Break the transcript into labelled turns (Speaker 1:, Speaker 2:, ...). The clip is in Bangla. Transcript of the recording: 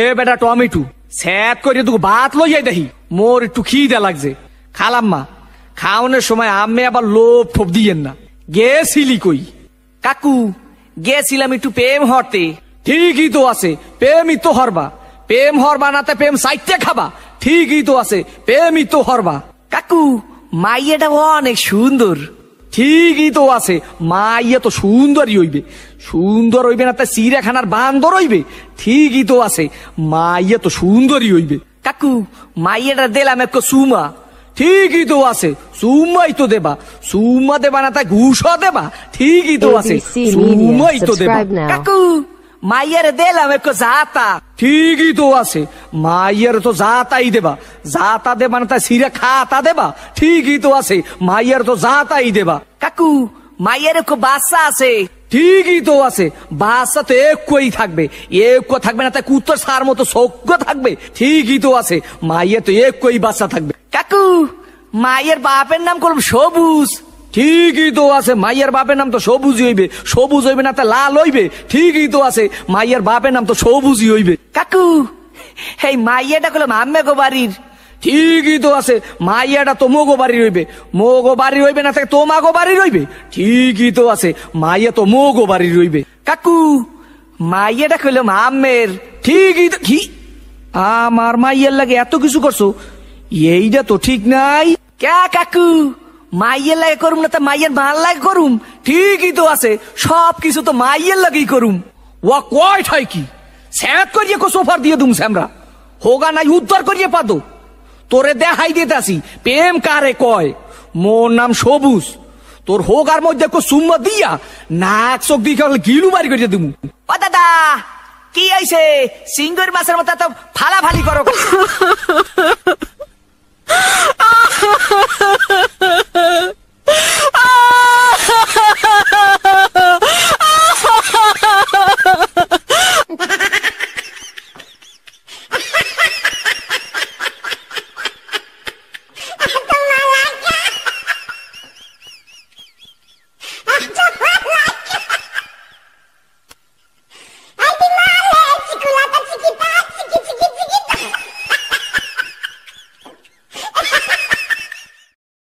Speaker 1: এ বেটা টমেটো স্যাত করে তোকে ভাত লই যাই দেখি মোর একটু খিদে লাগছে খালাম্মা খাওয়ানোর সময় আমি আবার লোভ ঠোপ দিয়েন না গেছিলি কই কাকু গেছিলাম একটু প্রেম হরতে ঠিকই তো আছে প্রেমই তো হরবা প্রেম হরবা না প্রেম সাইতে খাবা ঠিকই তো আছে প্রেমই তো হরবা কাকু মাইয়াটা অনেক সুন্দর ঠিকই তো আছে মা ইয়ে তো সুন্দরই হইবে সুন্দর হইবে না তাই চিড়িয়াখানার বান্দর হইবে ঠিকই তো আছে মা ইয়ে তো সুন্দরই হইবে কাকু মাইয়াটা দিলাম একটু সুমা ঠিকই তো আছে সুমাই তো দেবা সুমা দেবা না তাই ঘুষও দেবা ঠিকই তো আছে সুমাই তো দেবা কাকু মাইয়ারে দিলাম একটু জাতা ঠিকই তো আছে মা তো যা তাই দেবা যা তা দেবা না মানে তা সিরে খা তা দেবা ঠিকই তো আছে মা তো যা তাই দেবা কাকু মাইয়ের খুব বাচ্চা আছে ঠিকই তো আছে বাচ্চা তো একই থাকবে এক থাকবে না তাই কুত্তর সার মতো সৌক্য থাকবে ঠিকই তো আছে মাইয়ের তো একই বাচ্চা থাকবে কাকু মায়ের বাপের নাম করব সবুজ ঠিকই তো আছে মাইয়ার বাপের নাম তো সবুজ হইবে সবুজ হইবে না তা লাল হইবে ঠিকই তো আছে মাইয়ার বাপের নাম তো সবুজই হইবে কাকু এই মাইয়াটা হলো আম্মে গো বাড়ির ঠিকই তো আছে মাইয়াটা তো মোগো বাড়ি রইবে মোগো বাড়ি রইবে না তো মাগো বাড়ি রইবে ঠিকই তো আছে মাইয়া তো মোগো বাড়ি রইবে কাকু মাইয়াটা হলো মাম্মের ঠিকই তো কি আমার মাইয়ার লাগে এত কিছু করছো এইটা তো ঠিক নাই কে কাকু মাইয়ের লাগে করুম না তা মাইয়ের মার লাগে করুম ঠিকই তো আছে সব কিছু তো মাইয়ের লাগেই করুম ও কয় ঠাই কি স্যাঁত করিয়ে কো সোফার দিয়ে দুম স্যামরা হোগা নাই উদ্ধার করিয়ে পাতো তোরে দেখাই দিতাছি প্রেম কারে কয় মোর নাম সবুজ তোর হোগার মধ্যে কো সুম্মা দিয়া নাক চোখ দিকে গিলু বাড়ি করিয়ে দিমু ও দাদা কি আইছে সিঙ্গুর মাছের মতো তো ফালাফালি করো